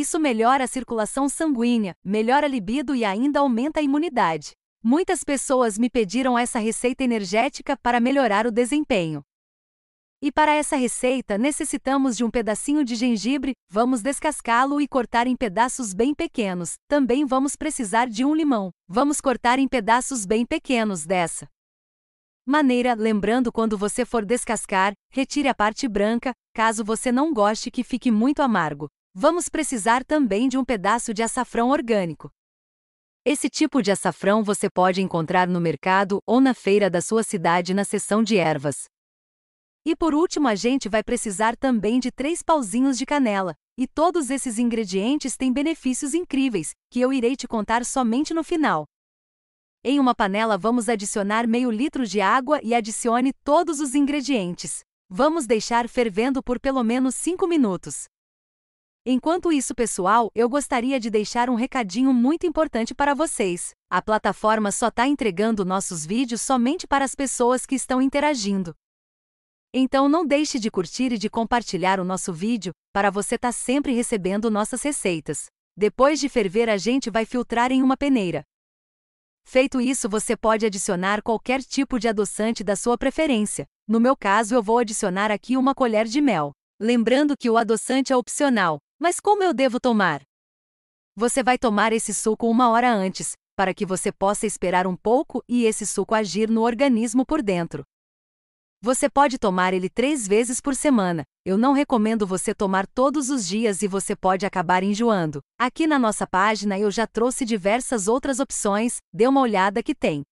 Isso melhora a circulação sanguínea, melhora a libido e ainda aumenta a imunidade. Muitas pessoas me pediram essa receita energética para melhorar o desempenho. E para essa receita necessitamos de um pedacinho de gengibre, vamos descascá-lo e cortar em pedaços bem pequenos. Também vamos precisar de um limão, vamos cortar em pedaços bem pequenos dessa maneira, lembrando quando você for descascar, retire a parte branca, caso você não goste que fique muito amargo. Vamos precisar também de um pedaço de açafrão orgânico. Esse tipo de açafrão você pode encontrar no mercado ou na feira da sua cidade na seção de ervas. E por último, a gente vai precisar também de três pauzinhos de canela. E todos esses ingredientes têm benefícios incríveis, que eu irei te contar somente no final. Em uma panela, vamos adicionar meio litro de água e adicione todos os ingredientes. Vamos deixar fervendo por pelo menos 5 minutos. Enquanto isso, pessoal, eu gostaria de deixar um recadinho muito importante para vocês. A plataforma só está entregando nossos vídeos somente para as pessoas que estão interagindo. Então não deixe de curtir e de compartilhar o nosso vídeo, para você estar tá sempre recebendo nossas receitas. Depois de ferver, a gente vai filtrar em uma peneira. Feito isso, você pode adicionar qualquer tipo de adoçante da sua preferência. No meu caso, eu vou adicionar aqui uma colher de mel. Lembrando que o adoçante é opcional, mas como eu devo tomar? Você vai tomar esse suco uma hora antes, para que você possa esperar um pouco e esse suco agir no organismo por dentro. Você pode tomar ele três vezes por semana. Eu não recomendo você tomar todos os dias e você pode acabar enjoando. Aqui na nossa página eu já trouxe diversas outras opções, dê uma olhada que tem.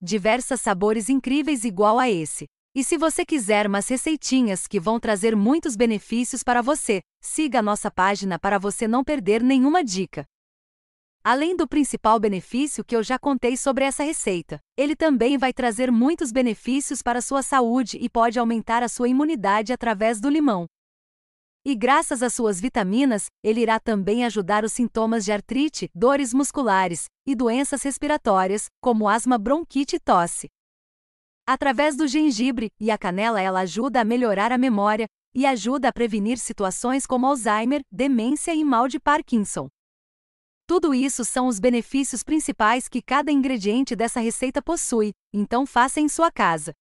Diversos sabores incríveis igual a esse. E se você quiser umas receitinhas que vão trazer muitos benefícios para você, siga a nossa página para você não perder nenhuma dica. Além do principal benefício que eu já contei sobre essa receita, ele também vai trazer muitos benefícios para sua saúde e pode aumentar a sua imunidade através do limão. E graças às suas vitaminas, ele irá também ajudar os sintomas de artrite, dores musculares e doenças respiratórias, como asma, bronquite e tosse. Através do gengibre e a canela, ela ajuda a melhorar a memória e ajuda a prevenir situações como Alzheimer, demência e mal de Parkinson. Tudo isso são os benefícios principais que cada ingrediente dessa receita possui, então faça em sua casa.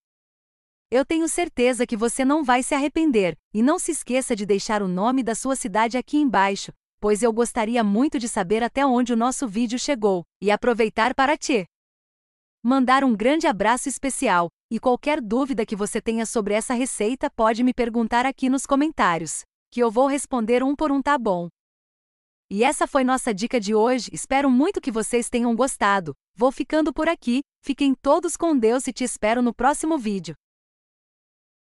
Eu tenho certeza que você não vai se arrepender, e não se esqueça de deixar o nome da sua cidade aqui embaixo, pois eu gostaria muito de saber até onde o nosso vídeo chegou, e aproveitar para te mandar um grande abraço especial, e qualquer dúvida que você tenha sobre essa receita pode me perguntar aqui nos comentários, que eu vou responder um por um, tá bom? E essa foi nossa dica de hoje, espero muito que vocês tenham gostado. Vou ficando por aqui, fiquem todos com Deus e te espero no próximo vídeo.